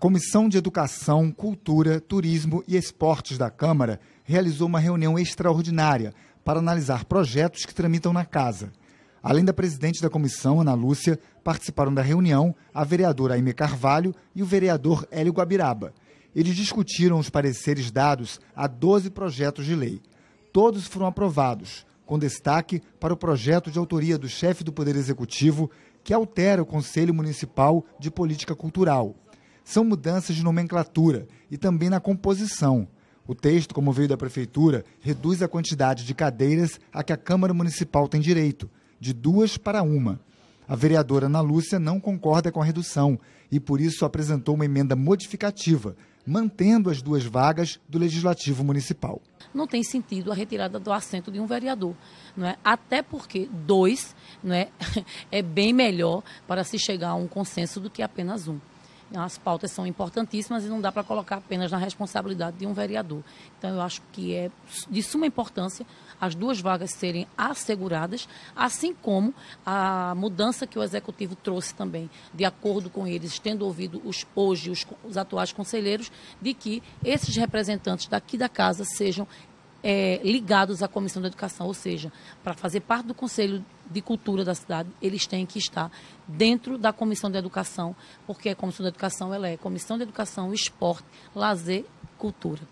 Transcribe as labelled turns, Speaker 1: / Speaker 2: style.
Speaker 1: Comissão de Educação, Cultura, Turismo e Esportes da Câmara realizou uma reunião extraordinária para analisar projetos que tramitam na casa. Além da presidente da comissão, Ana Lúcia, participaram da reunião a vereadora Aime Carvalho e o vereador Hélio Guabiraba. Eles discutiram os pareceres dados a 12 projetos de lei. Todos foram aprovados, com destaque para o projeto de autoria do chefe do Poder Executivo, que altera o Conselho Municipal de Política Cultural, são mudanças de nomenclatura e também na composição. O texto, como veio da Prefeitura, reduz a quantidade de cadeiras a que a Câmara Municipal tem direito, de duas para uma. A vereadora Ana Lúcia não concorda com a redução e, por isso, apresentou uma emenda modificativa, mantendo as duas vagas do Legislativo Municipal.
Speaker 2: Não tem sentido a retirada do assento de um vereador, não é? até porque dois não é? é bem melhor para se chegar a um consenso do que apenas um. As pautas são importantíssimas e não dá para colocar apenas na responsabilidade de um vereador. Então, eu acho que é de suma importância as duas vagas serem asseguradas, assim como a mudança que o Executivo trouxe também, de acordo com eles, tendo ouvido os, hoje os, os atuais conselheiros, de que esses representantes daqui da casa sejam é, ligados à Comissão da Educação, ou seja, para fazer parte do Conselho de Cultura da cidade, eles têm que estar dentro da Comissão da Educação, porque a Comissão da Educação ela é Comissão de Educação, Esporte, Lazer, Cultura.